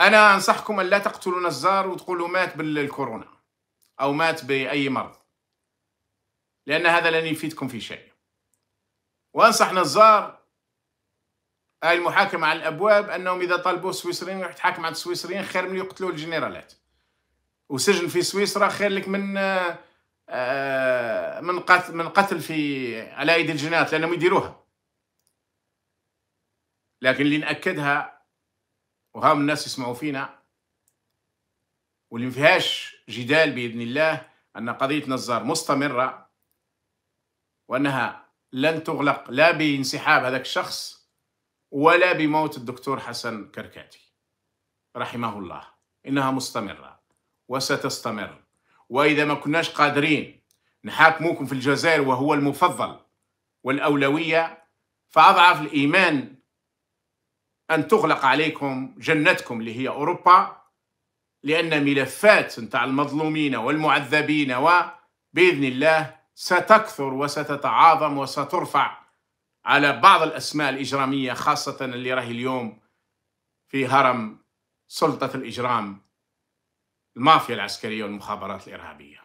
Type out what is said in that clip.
أنا أنصحكم أن لا تقتلوا نزار وتقولوا مات بالكورونا أو مات بأي مرض لأن هذا لن يفيدكم في شيء وأنصح نزار هاي المحاكمة على الأبواب أنهم إذا طالبوا السويسريين راح تحاكم على السويسريين خير من يقتلوا الجنرالات وسجن في سويسرا خير لك من آه، آه، من قتل من قتل في على ايدي الجنات لانهم يديروها لكن اللي ناكدها وهام الناس يسمعوا فينا واللي فيهاش جدال باذن الله ان قضيه نزار مستمره وانها لن تغلق لا بانسحاب هذاك الشخص ولا بموت الدكتور حسن كركاتي رحمه الله انها مستمره وستستمر واذا ما كناش قادرين نحاكموكم في الجزائر وهو المفضل والاولويه فاضعف الايمان أن تغلق عليكم جنتكم اللي هي أوروبا لأن ملفات نتاع المظلومين والمعذبين وبإذن الله ستكثر وستتعاظم وسترفع على بعض الأسماء الإجرامية خاصة اللي راهي اليوم في هرم سلطة الإجرام المافيا العسكرية والمخابرات الإرهابية